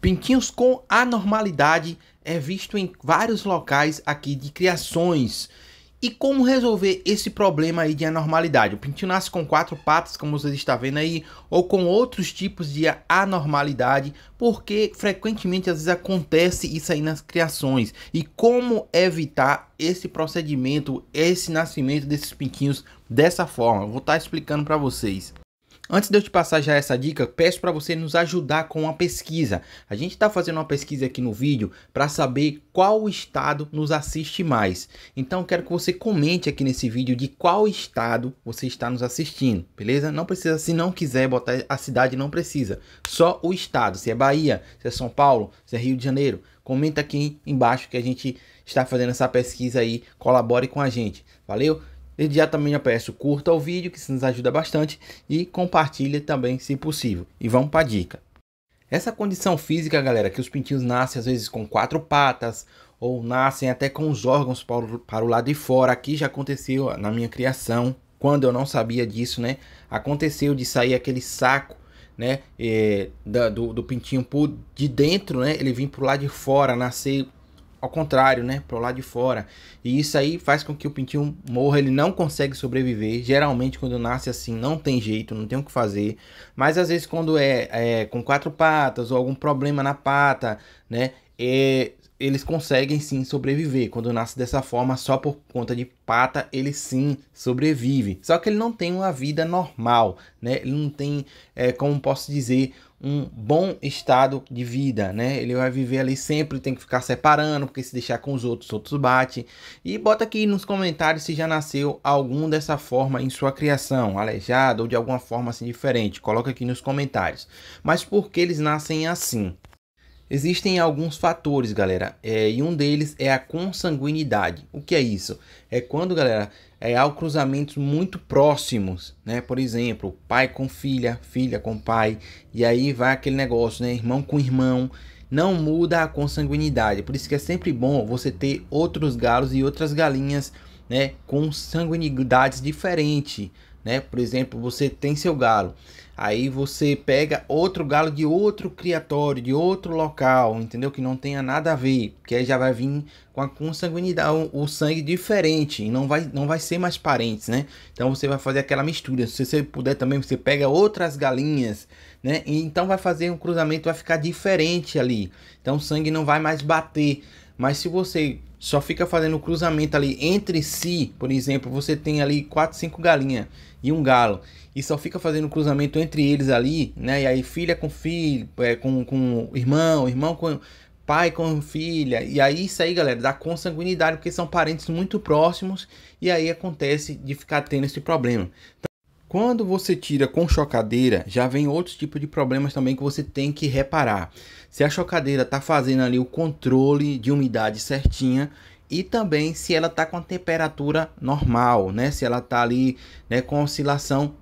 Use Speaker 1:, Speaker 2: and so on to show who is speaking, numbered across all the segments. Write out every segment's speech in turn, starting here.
Speaker 1: Pintinhos com anormalidade é visto em vários locais aqui de criações. E como resolver esse problema aí de anormalidade? O pintinho nasce com quatro patas, como vocês estão vendo aí, ou com outros tipos de anormalidade, porque frequentemente às vezes acontece isso aí nas criações. E como evitar esse procedimento, esse nascimento desses pintinhos dessa forma? Eu vou estar tá explicando para vocês. Antes de eu te passar já essa dica, peço para você nos ajudar com uma pesquisa. A gente está fazendo uma pesquisa aqui no vídeo para saber qual estado nos assiste mais. Então quero que você comente aqui nesse vídeo de qual estado você está nos assistindo, beleza? Não precisa, se não quiser botar a cidade, não precisa. Só o estado, se é Bahia, se é São Paulo, se é Rio de Janeiro. Comenta aqui embaixo que a gente está fazendo essa pesquisa aí, colabore com a gente. Valeu? Desde já também já peço curta o vídeo, que isso nos ajuda bastante, e compartilha também se possível. E vamos para a dica. Essa condição física, galera, que os pintinhos nascem às vezes com quatro patas, ou nascem até com os órgãos para o lado de fora, aqui já aconteceu na minha criação, quando eu não sabia disso, né? Aconteceu de sair aquele saco né, é, da, do, do pintinho por, de dentro, né, ele vir para o lado de fora, nascer ao contrário, né, para o lado de fora. E isso aí faz com que o pintinho morra, ele não consegue sobreviver. Geralmente quando nasce assim, não tem jeito, não tem o que fazer. Mas às vezes quando é, é com quatro patas ou algum problema na pata, né, é, eles conseguem sim sobreviver. Quando nasce dessa forma, só por conta de pata, ele sim sobrevive. Só que ele não tem uma vida normal, né? Ele não tem, é, como posso dizer, um bom estado de vida, né? Ele vai viver ali sempre, tem que ficar separando, porque se deixar com os outros, outros bate. E bota aqui nos comentários se já nasceu algum dessa forma em sua criação, aleijado ou de alguma forma assim diferente. Coloca aqui nos comentários. Mas por que eles nascem assim? Existem alguns fatores, galera, é, e um deles é a consanguinidade. O que é isso? É quando, galera, é, há cruzamentos muito próximos, né? Por exemplo, pai com filha, filha com pai, e aí vai aquele negócio, né? Irmão com irmão. Não muda a consanguinidade, por isso que é sempre bom você ter outros galos e outras galinhas, né? Com sanguinidades diferentes né? Por exemplo, você tem seu galo, aí você pega outro galo de outro criatório, de outro local, entendeu? Que não tenha nada a ver, porque aí já vai vir com a consanguinidade, o, o sangue diferente, e não vai, não vai ser mais parentes, né? Então você vai fazer aquela mistura. Se você puder também, você pega outras galinhas, né? E então vai fazer um cruzamento, vai ficar diferente ali. Então o sangue não vai mais bater mas se você só fica fazendo cruzamento ali entre si, por exemplo, você tem ali 4, 5 galinhas e um galo, e só fica fazendo cruzamento entre eles ali, né? E aí filha com filho, é, com, com irmão, irmão com pai com filha. E aí isso aí, galera, dá consanguinidade, porque são parentes muito próximos, e aí acontece de ficar tendo esse problema. Quando você tira com chocadeira, já vem outros tipos de problemas também que você tem que reparar. Se a chocadeira está fazendo ali o controle de umidade certinha e também se ela está com a temperatura normal, né? Se ela está ali né, com oscilação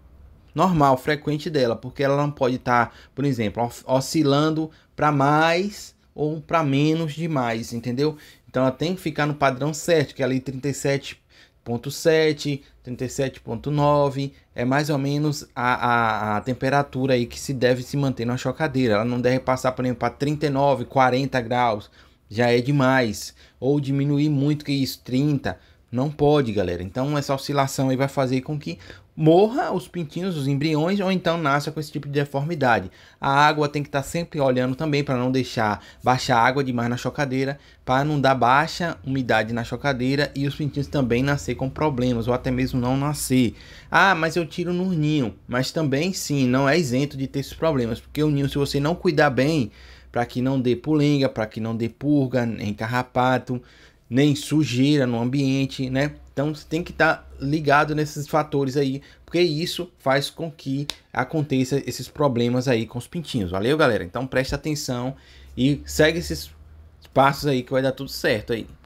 Speaker 1: normal, frequente dela, porque ela não pode estar, tá, por exemplo, oscilando para mais ou para menos demais, entendeu? Então ela tem que ficar no padrão certo, que é ali 37 37.7, 37.9, é mais ou menos a, a, a, temperatura aí que se deve se manter na chocadeira. Ela não deve passar, por exemplo, para 39, 40 graus, já é demais. Ou diminuir muito que isso, 30, não pode, galera. Então essa oscilação aí vai fazer com que morra os pintinhos, os embriões, ou então nasça com esse tipo de deformidade. A água tem que estar tá sempre olhando também para não deixar baixar água demais na chocadeira, para não dar baixa umidade na chocadeira e os pintinhos também nascer com problemas, ou até mesmo não nascer. Ah, mas eu tiro no ninho. Mas também sim, não é isento de ter esses problemas, porque o ninho, se você não cuidar bem, para que não dê pulenga, para que não dê purga, nem carrapato, nem sujeira no ambiente, né? Então você tem que estar tá ligado nesses fatores aí, porque isso faz com que aconteça esses problemas aí com os pintinhos. Valeu, galera? Então preste atenção e segue esses passos aí que vai dar tudo certo aí.